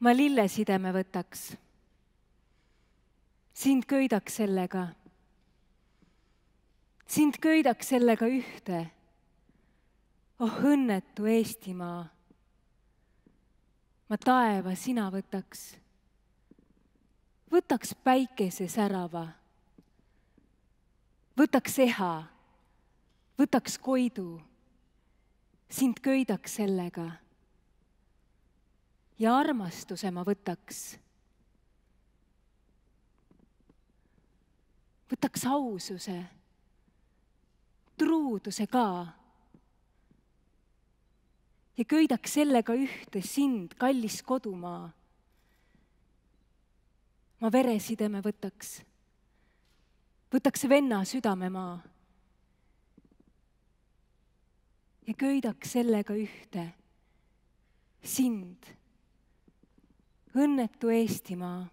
ma lillesideme võtaks. sind köidaks sellega. sind köidaks sellega ühte. oh õnnetu Eestimaa. ma taeva sina võtaks. võtaks päikese särava. võtaks eha. võtaks koidu. sind köidaks sellega ja armastuse ma võtaks. võtaks aususe, truuduse ka. ja köidaks sellega ühte sind, kallis kodumaa. ma veresideme võtaks, võtaks venna südamemaa ja köidaks sellega ühte sind õnnetu Eestimaa